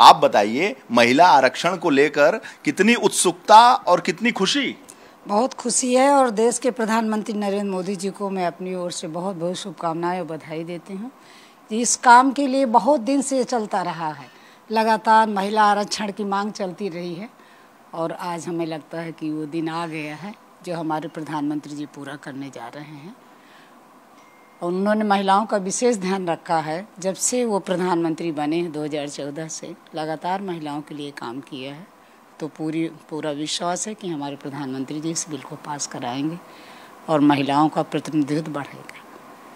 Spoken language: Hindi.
आप बताइए महिला आरक्षण को लेकर कितनी उत्सुकता और कितनी खुशी बहुत खुशी है और देश के प्रधानमंत्री नरेंद्र मोदी जी को मैं अपनी ओर से बहुत बहुत शुभकामनाएं और बधाई देती हूँ इस काम के लिए बहुत दिन से चलता रहा है लगातार महिला आरक्षण की मांग चलती रही है और आज हमें लगता है कि वो दिन आ गया है जो हमारे प्रधानमंत्री जी पूरा करने जा रहे हैं और उन्होंने महिलाओं का विशेष ध्यान रखा है जब से वो प्रधानमंत्री बने हैं चौदह से लगातार महिलाओं के लिए काम किया है तो पूरी पूरा विश्वास है कि हमारे प्रधानमंत्री जी इस बिल को पास कराएंगे और महिलाओं का प्रतिनिधित्व बढ़ेगा